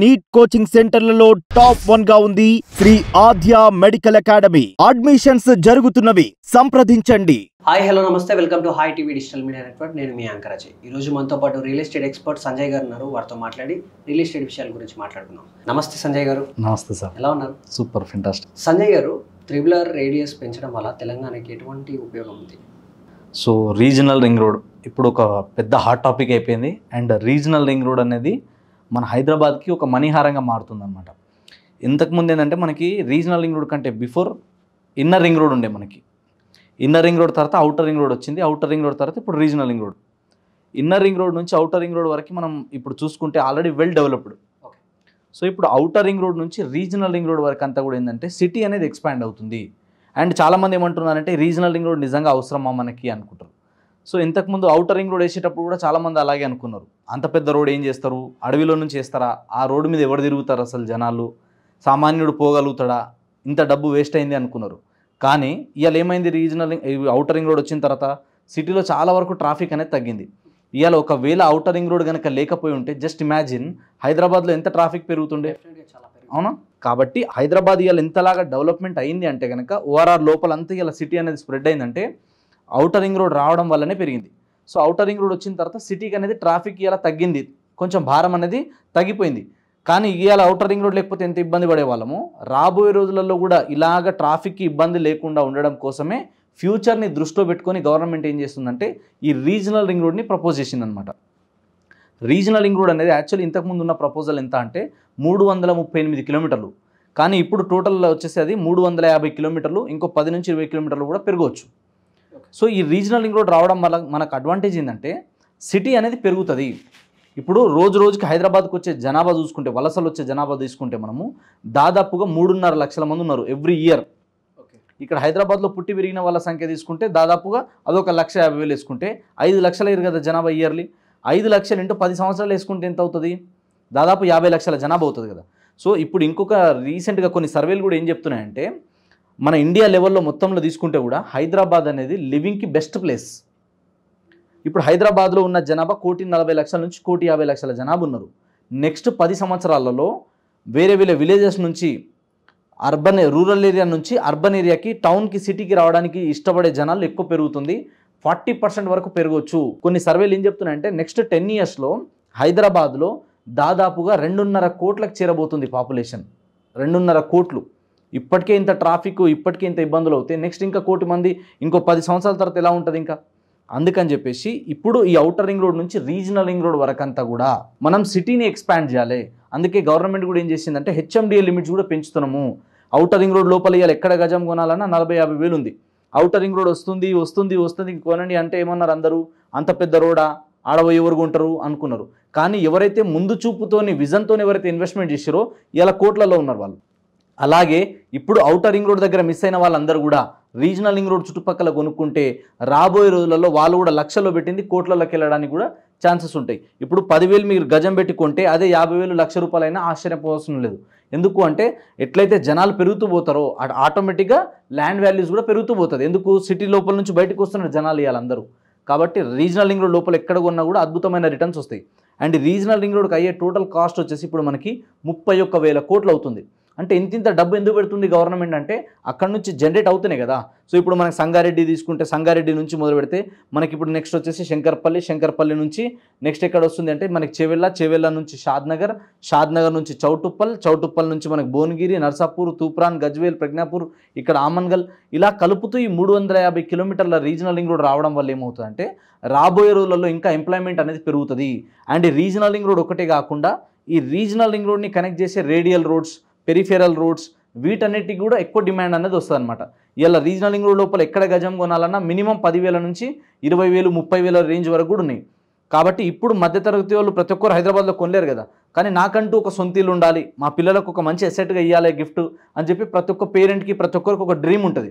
neat coaching సెంటర్లలో top one గా ఉంది Sri Aadya medical academy admissions జరుగుతున్నవి సంప్రదించండి హాయ్ హలో నమస్తే welcome to Hi TV digital media network నేను మీ అంకరాజీ ఈ రోజు మనతో పాటు రియల్ ఎస్టేట్ ఎక్స్పర్ట్ సంజయ్ గారు ఉన్నారు వారితో మాట్లాడి రియల్ ఎస్టేట్ విషయాల గురించి మాట్లాడుకున్నాం నమస్తే సంజయ్ గారు నమస్తే సార్ ఎలా ఉన్నారు సూపర్ ఫింటాస్ట్ సంజయ్ గారు త్రిబులర్ రేడియస్ పెంచడం వల్ల తెలంగాణకి ఎటువంటి ఉపయోగం ఉంది సో రీజనల్ రింగ్ రోడ్ ఇప్పుడు ఒక పెద్ద హాట్ టాపిక్ అయిపోయింది అండ్ రీజనల్ రింగ్ రోడ్ అనేది మన హైదరాబాద్కి ఒక మణిహారంగా మారుతుందన్నమాట ఇంతకుముందు ఏంటంటే మనకి రీజనల్ రింగ్ రోడ్ కంటే బిఫోర్ ఇన్నర్ రింగ్ రోడ్ ఉండే మనకి ఇన్నర్ రింగ్ రోడ్ తర్వాత అవుటర్ రింగ్ రోడ్ వచ్చింది అవుటర్ రింగ్ రోడ్ తర్వాత ఇప్పుడు regional ring road inner ring road నుంచి అవుటర్ రింగ్ రోడ్ వరకు మనం ఇప్పుడు చూసుకుంటే ఆల్రెడీ వెల్ డెవలప్డ్ సో ఇప్పుడు అవుటర్ రింగ్ రోడ్ నుంచి రీజనల్ రింగ్ రోడ్ వరకు అంతా కూడా ఏంటంటే సిటీ అనేది ఎక్స్పాండ్ అవుతుంది అండ్ చాలామంది ఏమంటున్నారంటే రీజనల్ రింగ్ రోడ్ నిజంగా అవసరమా మనకి అనుకుంటారు సో ఇంతకుముందు ఔటర్ రింగ్ రోడ్ వేసేటప్పుడు కూడా చాలామంది అలాగే అనుకున్నారు అంత పెద్ద రోడ్ ఏం చేస్తారు అడవిలో నుంచి వేస్తారా ఆ రోడ్డు మీద ఎవరు తిరుగుతారు అసలు జనాలు సామాన్యుడు పోగలుగుతాడా ఇంత డబ్బు వేస్ట్ అయింది అనుకున్నారు కానీ ఇవాళ ఏమైంది రీజనల్ ఔటర్ రింగ్ రోడ్ వచ్చిన తర్వాత సిటీలో చాలా వరకు ట్రాఫిక్ అనేది తగ్గింది ఇవాళ ఒకవేళ ఔటర్ రింగ్ రోడ్ కనుక లేకపోయి ఉంటే జస్ట్ ఇమాజిన్ హైదరాబాద్లో ఎంత ట్రాఫిక్ పెరుగుతుండే అవునా కాబట్టి హైదరాబాద్ ఇవాళ ఎంతలాగా డెవలప్మెంట్ అయింది అంటే కనుక ఓఆర్ఆర్ లోపల అంతా ఇలా సిటీ అనేది స్ప్రెడ్ అయిందంటే అవుటర్ రింగ్ రోడ్ రావడం వల్లనే పెరిగింది సో అవుటర్ రింగ్ రోడ్ వచ్చిన తర్వాత సిటీకి అనేది ట్రాఫిక్ ఇలా తగ్గింది కొంచెం భారం అనేది తగ్గిపోయింది కానీ ఇవాళ అవుటర్ రింగ్ రోడ్ లేకపోతే ఎంత ఇబ్బంది పడేవాళ్ళము రాబోయే రోజులలో కూడా ఇలాగ ట్రాఫిక్కి ఇబ్బంది లేకుండా ఉండడం కోసమే ఫ్యూచర్ని దృష్టిలో పెట్టుకొని గవర్నమెంట్ ఏం చేస్తుందంటే ఈ రీజనల్ రింగ్ రోడ్ని ప్రపోజ్ చేసిందనమాట రీజనల్ రింగ్ రోడ్ అనేది యాక్చువల్లీ ఇంతకుముందు ఉన్న ప్రపోజల్ ఎంత అంటే మూడు వందల ముప్పై ఎనిమిది కిలోమీటర్లు కానీ ఇప్పుడు టోటల్ వచ్చేసి అది మూడు వందల యాభై కిలోమీటర్లు ఇంకో పది నుంచి ఇరవై కిలోమీటర్లు కూడా పెరగవచ్చు సో ఈ రీజనల్ లింక్ రోడ్ రావడం వల్ల మనకు అడ్వాంటేజ్ ఏంటంటే సిటీ అనేది పెరుగుతుంది ఇప్పుడు రోజు రోజుకి హైదరాబాద్కి వచ్చే జనాభా చూసుకుంటే వలసలు వచ్చే జనాభా తీసుకుంటే మనము దాదాపుగా మూడున్నర లక్షల మంది ఉన్నారు ఎవ్రీ ఇయర్ ఇక్కడ హైదరాబాద్లో పుట్టి పెరిగిన వాళ్ళ సంఖ్య తీసుకుంటే దాదాపుగా అదొక లక్ష యాభై వేలు వేసుకుంటే ఐదు లక్షలు అయ్యారు కదా జనాభా ఇయర్లీ ఐదు లక్షలు ఇంటూ పది సంవత్సరాలు వేసుకుంటే ఎంత అవుతుంది దాదాపు యాభై లక్షల జనాభా అవుతుంది కదా సో ఇప్పుడు ఇంకొక రీసెంట్గా కొన్ని సర్వేలు కూడా ఏం చెప్తున్నాయంటే మన ఇండియా లెవెల్లో మొత్తంలో తీసుకుంటే కూడా హైదరాబాద్ అనేది లివింగ్కి బెస్ట్ ప్లేస్ ఇప్పుడు హైదరాబాద్లో ఉన్న జనాభా కోటి నలభై లక్షల నుంచి కోటి యాభై లక్షల జనాభా ఉన్నారు నెక్స్ట్ పది సంవత్సరాలలో వేరే వేరే విలేజెస్ నుంచి అర్బన్ రూరల్ ఏరియా నుంచి అర్బన్ ఏరియాకి టౌన్కి సిటీకి రావడానికి ఇష్టపడే జనాలు ఎక్కువ పెరుగుతుంది ఫార్టీ పర్సెంట్ వరకు పెరగవచ్చు కొన్ని సర్వేలు ఏం చెప్తున్నాయంటే నెక్స్ట్ టెన్ ఇయర్స్లో హైదరాబాద్లో దాదాపుగా రెండున్నర కోట్లకు చేరబోతుంది పాపులేషన్ రెండున్నర కోట్లు ఇప్పటికే ఇంత ట్రాఫిక్ ఇప్పటికే ఇంత ఇబ్బందులు అవుతాయి నెక్స్ట్ ఇంకా కోటి మంది ఇంకో పది సంవత్సరాల తర్వాత ఎలా ఉంటుంది ఇంకా అందుకని చెప్పేసి ఇప్పుడు ఈ ఔటర్ రింగ్ రోడ్ నుంచి రీజనల్ రింగ్ రోడ్ వరకు అంతా కూడా మనం సిటీని ఎక్స్పాండ్ చేయాలి అందుకే గవర్నమెంట్ కూడా ఏం చేసిందంటే హెచ్ఎండిఏ లిమిట్స్ కూడా పెంచుతున్నాము ఔటర్ రింగ్ రోడ్ లోపల ఇవాళ ఎక్కడ గజం కొనాలన్నా నలభై యాభై వేలు ఉంది ఔటర్ రింగ్ రోడ్ వస్తుంది వస్తుంది వస్తుంది కొనండి అంటే ఏమన్నారు అందరూ అంత పెద్ద రోడా ఆడబోయి ఎవరు ఉంటారు అనుకున్నారు కానీ ఎవరైతే ముందు చూపుతోని విజన్తో ఎవరైతే ఇన్వెస్ట్మెంట్ చేసారో ఇలా కోట్లలో ఉన్నారు వాళ్ళు అలాగే ఇప్పుడు ఔటర్ రింగ్ రోడ్ దగ్గర మిస్ అయిన వాళ్ళందరూ కూడా రీజనల్ రింగ్ రోడ్ చుట్టుపక్కల కొనుక్కుంటే రాబోయే రోజులలో వాళ్ళు కూడా లక్షల్లో పెట్టింది కోట్లలోకి వెళ్ళడానికి కూడా ఛాన్సెస్ ఉంటాయి ఇప్పుడు పదివేలు మీరు గజం పెట్టుకుంటే అదే యాభై వేలు లక్ష రూపాయలైనా ఆశ్చర్యపోవసం లేదు ఎందుకు అంటే ఎట్లయితే జనాలు పెరుగుతూ పోతారో ఆటోమేటిక్గా ల్యాండ్ వాల్యూస్ కూడా పెరుగుతూ పోతుంది ఎందుకు సిటీ లోపల నుంచి బయటకు వస్తున్నారు జనాలు ఇవ్వాలందరూ కాబట్టి రీజనల్ రింగ్ రోడ్ లోపల ఎక్కడ కొన్నా కూడా అద్భుతమైన రిటర్న్స్ వస్తాయి అండ్ రీజనల్ రింగ్ రోడ్కి అయ్యే టోటల్ కాస్ట్ వచ్చేసి ఇప్పుడు మనకి ముప్పై ఒక్క వేల కోట్లు అవుతుంది అంటే ఇంత ఇంత డబ్బు ఎందుకు పెడుతుంది గవర్నమెంట్ అంటే అక్కడ నుంచి జనరేట్ అవుతున్నాయి కదా సో ఇప్పుడు మనకి సంగారెడ్డి తీసుకుంటే సంగారెడ్డి నుంచి మొదలు పెడితే మనకి ఇప్పుడు నెక్స్ట్ వచ్చేసి శంకర్పల్లి శంకర్పల్లి నుంచి నెక్స్ట్ ఎక్కడ వస్తుంది అంటే మనకి చెవెల్ల చెవెళ్ళ నుంచి షాద్నగర్ షాద్నగర్ నుంచి చౌటుప్పల్ చౌటుప్పల్ నుంచి మనకి భువనగిరి నర్సాపూర్ తూప్రాన్ గజ్వేల్ ప్రజ్ఞాపూర్ ఇక్కడ ఆమన్గల్ ఇలా కలుపుతూ ఈ మూడు వందల యాభై కిలోమీటర్ల రీజనల్ రింగ్ రోడ్ రావడం వల్ల ఏమవుతుందంటే రాబోయే రోజులలో ఇంకా ఎంప్లాయ్మెంట్ అనేది పెరుగుతుంది అండ్ ఈ రీజనల్ రింగ్ రోడ్ ఒకటే కాకుండా ఈ రీజనల్ రింగ్ రోడ్ని కనెక్ట్ చేసే రేడియల్ రోడ్స్ పెరిఫెరల్ రూట్స్ వీటన్నిటికి కూడా ఎక్కువ డిమాండ్ అనేది వస్తుంది అనమాట ఇలా రీజనల్ రోడ్ లోపల ఎక్కడ గజం కొనాలన్నా మినిమం పదివేల నుంచి ఇరవై వేలు ముప్పై వేల రేంజ్ వరకు కూడా ఉన్నాయి కాబట్టి ఇప్పుడు మధ్యతరగతి వాళ్ళు ప్రతి ఒక్కరు హైదరాబాద్లో కొనలేరు కదా కానీ నాకంటూ ఒక సొంత ఇల్లు ఉండాలి మా పిల్లలకు ఒక మంచి అసెట్గా ఇవ్వాలి గిఫ్ట్ అని చెప్పి ప్రతి ఒక్క పేరెంట్కి ప్రతి ఒక్కరికి ఒక డ్రీమ్ ఉంటుంది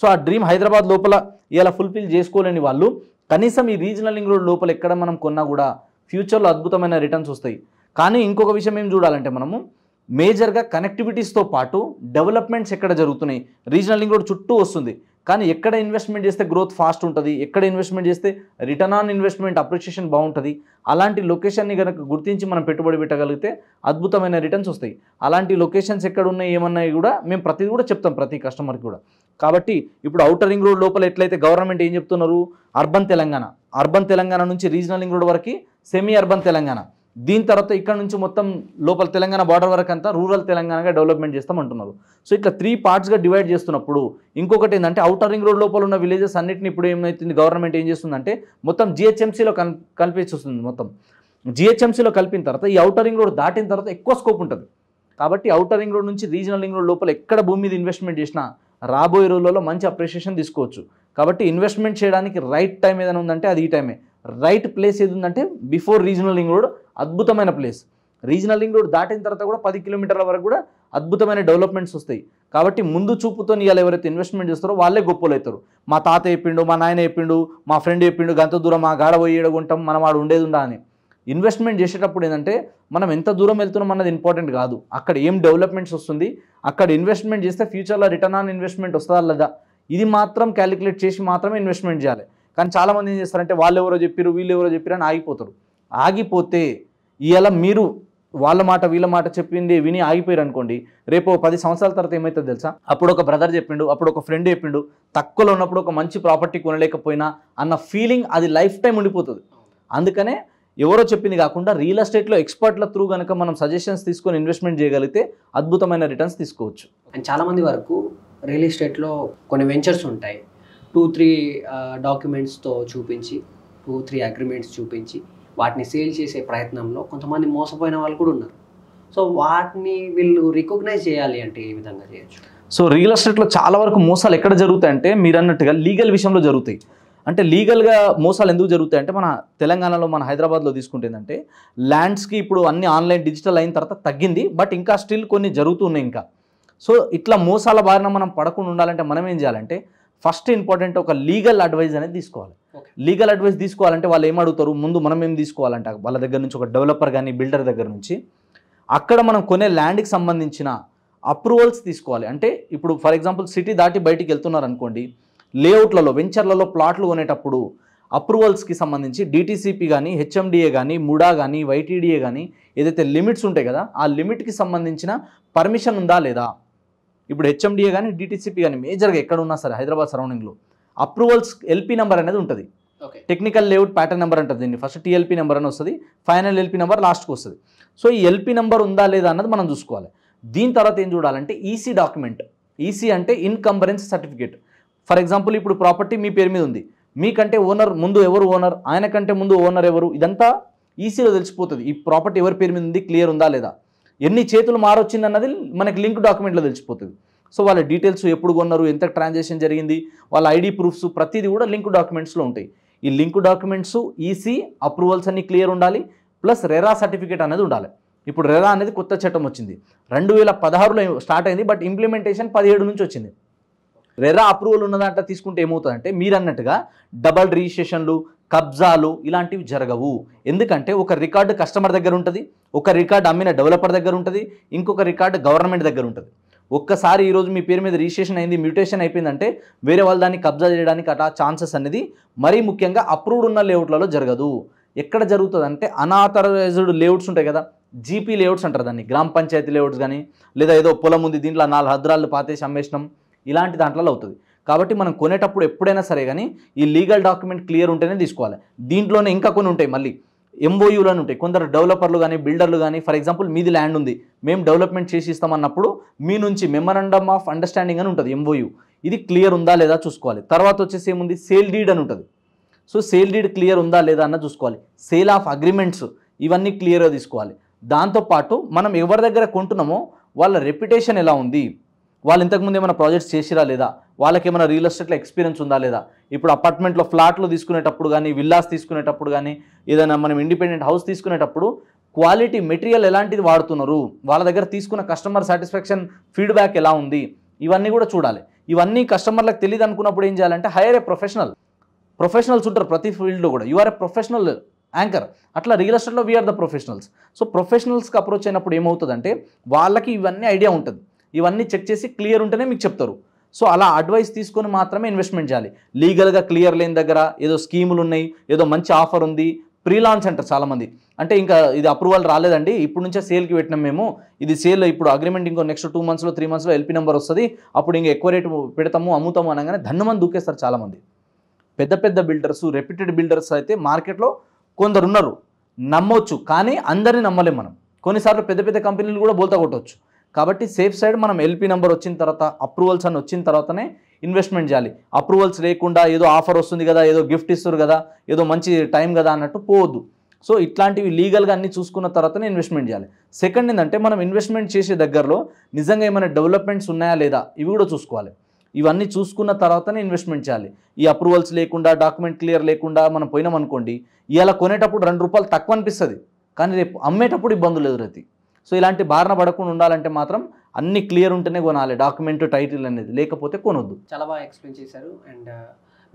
సో ఆ డ్రీమ్ హైదరాబాద్ లోపల ఇలా ఫుల్ఫిల్ చేసుకోలేని వాళ్ళు కనీసం ఈ రీజనల్ రోడ్ లోపల ఎక్కడ మనం కొన్నా కూడా ఫ్యూచర్లో అద్భుతమైన రిటర్న్స్ వస్తాయి కానీ ఇంకొక విషయం ఏం చూడాలంటే మనము మేజర్గా కనెక్టివిటీస్తో పాటు డెవలప్మెంట్స్ ఎక్కడ జరుగుతున్నాయి రీజనల్ లింక్ రోడ్ చుట్టూ వస్తుంది కానీ ఎక్కడ ఇన్వెస్ట్మెంట్ చేస్తే గ్రోత్ ఫాస్ట్ ఉంటుంది ఎక్కడ ఇన్వెస్ట్మెంట్ చేస్తే రిటర్న్ ఆన్ ఇన్వెస్ట్మెంట్ అప్రిషియేషన్ బాగుంటుంది అలాంటి లొకేషన్ని కనుక గుర్తించి మనం పెట్టుబడి పెట్టగలిగితే అద్భుతమైన రిటర్న్స్ వస్తాయి అలాంటి లొకేషన్స్ ఎక్కడ ఉన్నాయి ఏమన్నాయి కూడా మేము ప్రతిది కూడా చెప్తాం ప్రతి కస్టమర్కి కూడా కాబట్టి ఇప్పుడు అవుటర్ రింగ్ రోడ్ లోపల ఎట్లయితే గవర్నమెంట్ ఏం చెప్తున్నారు అర్బన్ తెలంగాణ అర్బన్ తెలంగాణ నుంచి రీజనల్ రింగ్ రోడ్ వరకు సెమీ అర్బన్ తెలంగాణ దీని తర్వాత ఇక్కడ నుంచి మొత్తం లోపల తెలంగాణ బార్డర్ వరకు అంతా రూరల్ తెలంగాణగా డెవలప్మెంట్ చేస్తామంటున్నారు సో ఇట్లా త్రీ పార్ట్స్గా డివైడ్ చేస్తున్నప్పుడు ఇంకొకటి ఏంటంటే అవుటర్ రింగ్ రోడ్ లోపల ఉన్న విలేజెస్ అన్నింటినీ ఇప్పుడు ఏమైతుంది గవర్నమెంట్ ఏం చేస్తుందంటే మొత్తం జిహెచ్ఎంసీలో కల్ కల్పించేస్తుంది మొత్తం జిహెచ్ఎంసీలో కలిపిన తర్వాత ఈ అవుటర్ రింగ్ రోడ్ దాటిన తర్వాత ఎక్కువ స్కోప్ ఉంటుంది కాబట్టి అవుటర్ రింగ్ రోడ్ నుంచి రీజనల్ రింగ్ రోడ్ లోపల ఎక్కడ భూమి మీద ఇన్వెస్ట్మెంట్ చేసినా రాబోయే రోజులలో మంచి అప్రిషియేషన్ తీసుకోవచ్చు కాబట్టి ఇన్వెస్ట్మెంట్ చేయడానికి రైట్ టైం ఏదైనా ఉందంటే అది ఈ టైమే రైట్ ప్లేస్ ఏది ఉందంటే బిఫోర్ రీజనల్ రింగ్ రోడ్ అద్భుతమైన ప్లేస్ రీజనల్ రింగ్ రోడ్ దాటిన తర్వాత కూడా పది కిలోమీటర్ల వరకు కూడా అద్భుతమైన డెవలప్మెంట్స్ వస్తాయి కాబట్టి ముందు చూపుతో ఇవాళ ఎవరైతే ఇన్వెస్ట్మెంట్ చేస్తారో వాళ్ళే గొప్పలు అవుతారు మా తాత చెప్పిండు మా నాయన చెప్పిండు మా ఫ్రెండ్ చెప్పిండు గంత దూరం మా గాడ పోయేడుకుంటాం మనం ఆడు ఉండేది ఉండా అని ఇన్వెస్ట్మెంట్ చేసేటప్పుడు ఏంటంటే మనం ఎంత దూరం వెళ్తున్నాం అన్నది ఇంపార్టెంట్ కాదు అక్కడ ఏం డెవలప్మెంట్స్ వస్తుంది అక్కడ ఇన్వెస్ట్మెంట్ చేస్తే ఫ్యూచర్లో రిటర్న్ ఆన్ ఇన్వెస్ట్మెంట్ వస్తుందా లేదా ఇది మాత్రం క్యాలిక్యులేట్ చేసి మాత్రమే ఇన్వెస్ట్మెంట్ చేయాలి కానీ చాలామంది ఏం చేస్తారంటే వాళ్ళు ఎవరో చెప్పారు వీళ్ళు ఎవరో చెప్పారు అని ఆగిపోతారు ఆగిపోతే ఇవాళ మీరు వాళ్ళ మాట వీళ్ళ మాట చెప్పింది విని ఆగిపోయారు అనుకోండి రేపు పది సంవత్సరాల తర్వాత ఏమవుతుందో తెలుసా అప్పుడు ఒక బ్రదర్ చెప్పిండు అప్పుడు ఒక ఫ్రెండ్ చెప్పిండు తక్కువలో ఉన్నప్పుడు ఒక మంచి ప్రాపర్టీ కొనలేకపోయినా అన్న ఫీలింగ్ అది లైఫ్ టైం ఉండిపోతుంది అందుకనే ఎవరో చెప్పింది కాకుండా రియల్ ఎస్టేట్లో ఎక్స్పర్ట్ల త్రూ కనుక మనం సజెషన్స్ తీసుకొని ఇన్వెస్ట్మెంట్ చేయగలిగితే అద్భుతమైన రిటర్న్స్ తీసుకోవచ్చు అండ్ చాలామంది వరకు రియల్ ఎస్టేట్లో కొన్ని వెంచర్స్ ఉంటాయి టూ త్రీ డాక్యుమెంట్స్తో చూపించి టూ త్రీ అగ్రిమెంట్స్ చూపించి వాటిని సేల్ చేసే ప్రయత్నంలో కొంతమంది మోసపోయిన వాళ్ళు కూడా ఉన్నారు సో వాటిని వీళ్ళు రికగ్నైజ్ చేయాలి అంటే ఏ విధంగా చేయొచ్చు సో రియల్ ఎస్టేట్లో చాలా వరకు మోసాలు ఎక్కడ జరుగుతాయి అంటే మీరు అన్నట్టుగా లీగల్ విషయంలో జరుగుతాయి అంటే లీగల్గా మోసాలు ఎందుకు జరుగుతాయి అంటే మన తెలంగాణలో మన హైదరాబాద్లో తీసుకుంటుందంటే ల్యాండ్స్కి ఇప్పుడు అన్ని ఆన్లైన్ డిజిటల్ అయిన తర్వాత తగ్గింది బట్ ఇంకా స్టిల్ కొన్ని జరుగుతున్నాయి ఇంకా సో ఇట్లా మోసాల బారిన మనం పడకుండా ఉండాలంటే మనం ఏం చేయాలంటే ఫస్ట్ ఇంపార్టెంట్ ఒక లీగల్ అడ్వైజ్ అనేది తీసుకోవాలి లీగల్ అడ్వైస్ తీసుకోవాలంటే వాళ్ళు ఏం అడుగుతారు ముందు మనం ఏం తీసుకోవాలంట వాళ్ళ దగ్గర నుంచి ఒక డెవలపర్ కానీ బిల్డర్ దగ్గర నుంచి అక్కడ మనం కొనే ల్యాండ్కి సంబంధించిన అప్రూవల్స్ తీసుకోవాలి అంటే ఇప్పుడు ఫర్ ఎగ్జాంపుల్ సిటీ దాటి బయటికి వెళ్తున్నారు అనుకోండి లేఅవుట్లలో వెంచర్లలో ప్లాట్లు కొనేటప్పుడు అప్రూవల్స్కి సంబంధించి డిటీసీపీ కానీ హెచ్ఎండిఏ కానీ ముడా కానీ వైటీడీఏ కానీ ఏదైతే లిమిట్స్ ఉంటాయి కదా ఆ లిమిట్కి సంబంధించిన పర్మిషన్ ఉందా లేదా ఇప్పుడు హెచ్ఎండిఏ కానీ డిటీసీపీ కానీ మేజర్గా ఎక్కడ ఉన్నా సరే హైదరాబాద్ సరౌండింగ్లో అప్రూవల్స్ ఎల్పీ నెంబర్ అనేది ఉంటుంది టెక్నికల్ లేఅవుట్ ప్యాటర్న్ నెంబర్ అంటుంది దీన్ని ఫస్ట్ టీఎల్పీ నెంబర్ అని వస్తుంది ఫైనల్ ఎల్పీ నెంబర్ లాస్ట్కి వస్తుంది సో ఈ ఎల్పీ నెంబర్ ఉందా లేదా అన్నది మనం చూసుకోవాలి దీని తర్వాత ఏం చూడాలంటే ఈసీ డాక్యుమెంట్ ఈసీ అంటే ఇన్కంబరెన్స్ సర్టిఫికేట్ ఫర్ ఎగ్జాంపుల్ ఇప్పుడు ప్రాపర్టీ మీ పేరు మీద ఉంది మీకంటే ఓనర్ ముందు ఎవరు ఓనర్ ఆయన కంటే ముందు ఓనర్ ఎవరు ఇదంతా ఈసీలో e తెలిసిపోతుంది ఈ ప్రాపర్టీ ఎవరి పేరు మీద ఉంది క్లియర్ ఉందా లేదా ఎన్ని చేతులు మారొచ్చింది అన్నది మనకి లింక్ డాక్యుమెంట్లో తెలిసిపోతుంది సో వాళ్ళ డీటెయిల్స్ ఎప్పుడు కొన్నారు ఎంత ట్రాన్సాక్షన్ జరిగింది వాళ్ళ ఐడి ప్రూఫ్స్ ప్రతిదీ కూడా లింక్ డాక్యుమెంట్స్లో ఉంటాయి ఈ లింక్ డాక్యుమెంట్స్ ఈసీ అప్రూవల్స్ అన్ని క్లియర్ ఉండాలి ప్లస్ రెరా సర్టిఫికేట్ అనేది ఉండాలి ఇప్పుడు రెరా అనేది కొత్త చట్టం వచ్చింది రెండు వేల పదహారులో స్టార్ట్ అయింది బట్ ఇంప్లిమెంటేషన్ పదిహేడు నుంచి వచ్చింది రెరా అప్రూవల్ ఉన్నదంట తీసుకుంటే ఏమవుతుందంటే మీరు అన్నట్టుగా డబల్ రిజిస్ట్రేషన్లు కబ్జాలు ఇలాంటివి జరగవు ఎందుకంటే ఒక రికార్డు కస్టమర్ దగ్గర ఉంటుంది ఒక రికార్డు అమ్మిన డెవలపర్ దగ్గర ఉంటుంది ఇంకొక రికార్డు గవర్నమెంట్ దగ్గర ఉంటుంది ఒక్కసారి ఈరోజు మీ పేరు మీద రిజిస్ట్రేషన్ అయింది మ్యూటేషన్ అయిపోయిందంటే వేరే వాళ్ళు దాన్ని కబ్జా చేయడానికి అట్లా ఛాన్సెస్ అనేది మరీ ముఖ్యంగా అప్రూవ్డ్ ఉన్న లేఅవుట్లలో జరగదు ఎక్కడ జరుగుతుంది అంటే అనాథరైజ్డ్ లేఅవుట్స్ ఉంటాయి కదా జీపీ లేఅవుట్స్ అంటారు దాన్ని గ్రామ పంచాయతీ లేఅవుట్స్ కానీ లేదా ఏదో పొలం ఉంది దీంట్లో నాలుగు హద్రాలు పాతేసి అమ్మేసినాం ఇలాంటి దాంట్లో అవుతుంది కాబట్టి మనం కొనేటప్పుడు ఎప్పుడైనా సరే కానీ ఈ లీగల్ డాక్యుమెంట్ క్లియర్ ఉంటేనే తీసుకోవాలి దీంట్లోనే ఇంకా కొన్ని ఉంటాయి మళ్ళీ ఎంఓయూలు అని ఉంటాయి కొందరు డెవలపర్లు కానీ బిల్డర్లు కానీ ఫర్ ఎగ్జాంపుల్ మీది ల్యాండ్ ఉంది మేము డెవలప్మెంట్ చేసి ఇస్తామన్నప్పుడు మీ నుంచి మెమరాండమ్ ఆఫ్ అండర్స్టాండింగ్ అని ఉంటుంది ఎంఓయూ ఇది క్లియర్ ఉందా లేదా చూసుకోవాలి తర్వాత వచ్చేసి ఏముంది సేల్ డీడ్ అని ఉంటుంది సో సేల్ డీడ్ క్లియర్ ఉందా లేదా అన్న చూసుకోవాలి సేల్ ఆఫ్ అగ్రిమెంట్స్ ఇవన్నీ క్లియర్గా తీసుకోవాలి దాంతోపాటు మనం ఎవరి దగ్గర కొంటున్నామో వాళ్ళ రెప్యుటేషన్ ఎలా ఉంది వాళ్ళు ఇంతకుముందు ఏమైనా ప్రాజెక్ట్స్ చేసిరా లేదా వాళ్ళకి ఏమైనా రియల్ ఎస్టేట్లో ఎక్స్పీరియన్స్ ఉందా లేదా ఇప్పుడు అపార్ట్మెంట్లో ఫ్లాట్లు తీసుకునేటప్పుడు కానీ విల్లాస్ తీసుకునేటప్పుడు కానీ ఏదైనా మనం ఇండిపెండెంట్ హౌస్ తీసుకునేటప్పుడు క్వాలిటీ మెటీరియల్ ఎలాంటిది వాడుతున్నారు వాళ్ళ దగ్గర తీసుకున్న కస్టమర్ సాటిస్ఫాక్షన్ ఫీడ్బ్యాక్ ఎలా ఉంది ఇవన్నీ కూడా చూడాలి ఇవన్నీ కస్టమర్లకు తెలియదు అనుకున్నప్పుడు ఏం చేయాలంటే హైర్ ఏ ప్రొఫెషనల్ ప్రొఫెషనల్స్ ఉంటారు ప్రతి ఫీల్డ్లో కూడా you are a professional anchor అట్లా రియల్ ఎస్టేట్లో వీఆర్ ద ప్రొఫెషనల్స్ సో ప్రొఫెషనల్స్కి అప్రోచ్ అయినప్పుడు ఏమవుతుందంటే వాళ్ళకి ఇవన్నీ ఐడియా ఉంటుంది ఇవన్నీ చెక్ చేసి క్లియర్ ఉంటేనే మీకు చెప్తారు సో అలా అడ్వైస్ తీసుకొని మాత్రమే ఇన్వెస్ట్మెంట్ చేయాలి లీగల్గా క్లియర్ లేని దగ్గర ఏదో స్కీములు ఉన్నాయి ఏదో మంచి ఆఫర్ ఉంది ప్రీ అంటారు చాలామంది అంటే ఇంకా ఇది అప్రూవల్ రాలేదండి ఇప్పుడు నుంచే సేల్కి పెట్టినాం మేము ఇది సేల్ ఇప్పుడు అగ్రిమెంట్ ఇంకో నెక్స్ట్ టూ మంత్స్లో త్రీ మంత్స్లో ఎల్పీ నెంబర్ వస్తుంది అప్పుడు ఇంకా ఎక్కువ రేటు పెడతాము అమ్ముతాము అనగానే ధన్నుమని దూకేస్తారు చాలామంది పెద్ద పెద్ద బిల్డర్స్ రెప్యూటెడ్ బిల్డర్స్ అయితే మార్కెట్లో కొందరు ఉన్నారు నమ్మవచ్చు కానీ అందరిని నమ్మలేం మనం కొన్నిసార్లు పెద్ద పెద్ద కంపెనీలు కూడా బోల్తా కొట్టవచ్చు కాబట్టి సేఫ్ సైడ్ మనం ఎల్పి నెంబర్ వచ్చిన తర్వాత అప్రూవల్స్ అని వచ్చిన తర్వాతనే ఇన్వెస్ట్మెంట్ చేయాలి అప్రూవల్స్ లేకుండా ఏదో ఆఫర్ వస్తుంది కదా ఏదో గిఫ్ట్ ఇస్తారు కదా ఏదో మంచి టైం కదా అన్నట్టు పోవద్దు సో ఇట్లాంటివి లీగల్గా అన్ని చూసుకున్న తర్వాతనే ఇన్వెస్ట్మెంట్ చేయాలి సెకండ్ ఏంటంటే మనం ఇన్వెస్ట్మెంట్ చేసే దగ్గరలో నిజంగా ఏమైనా డెవలప్మెంట్స్ ఉన్నాయా లేదా ఇవి కూడా చూసుకోవాలి ఇవన్నీ చూసుకున్న తర్వాతనే ఇన్వెస్ట్మెంట్ చేయాలి ఈ అప్రూవల్స్ లేకుండా డాక్యుమెంట్ క్లియర్ లేకుండా మనం పోయినాం అనుకోండి ఇలా కొనేటప్పుడు రెండు రూపాయలు తక్కువ అనిపిస్తుంది కానీ రేపు అమ్మేటప్పుడు ఇబ్బందులు ఎదురవుతాయి సో ఇలాంటి బారిన పడకుండా ఉండాలంటే మాత్రం అన్ని క్లియర్ ఉంటేనే కొనాలి డాక్యుమెంట్ టైటిల్ అనేది లేకపోతే కొనొద్దు చాలా బాగా ఎక్స్ప్లెయిన్ చేశారు అండ్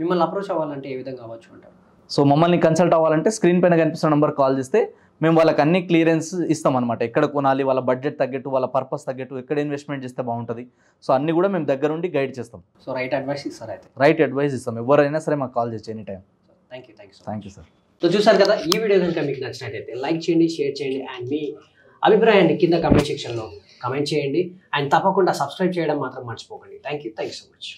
మిమ్మల్ని అప్రోచ్ అవ్వాలంటే ఏ విధంగా అవ్వచ్చు అంటారు సో మమ్మల్ని కన్సల్ట్ అవ్వాలంటే స్క్రీన్ పైన కనిపిస్తున్న నెంబర్ కాల్ చేస్తే మేము వాళ్ళకి అన్ని క్లియరెన్స్ ఇస్తాం అనమాట ఎక్కడ కొనాలి వాళ్ళ బడ్జెట్ తగ్గట్టు వాళ్ళ పర్పస్ తగ్గట్టు ఎక్కడ ఇన్వెస్ట్మెంట్ చేస్తే బాగుంటుంది సో అన్ని కూడా మేము దగ్గర ఉండి గైడ్ చేస్తాం సో రైట్ అడ్వైస్ ఇస్తారు అయితే రైట్ అడ్వైస్ ఇస్తాం ఎవరైనా సరే మాకు కాల్ చేస్తే any time thank you thank you thank you sir so చూసారు కదా ఈ వీడియో కనుక మీకు నచ్చినట్లయితే లైక్ చేయండి షేర్ చేయండి అండ్ మీ అభిప్రాయాన్ని కింద కమెంట్ సెక్షన్లో కమెంట్ చేయండి అండ్ తప్పకుండా సబ్స్క్రైబ్ చేయడం మాత్రం మర్చిపోకండి thank you thank so much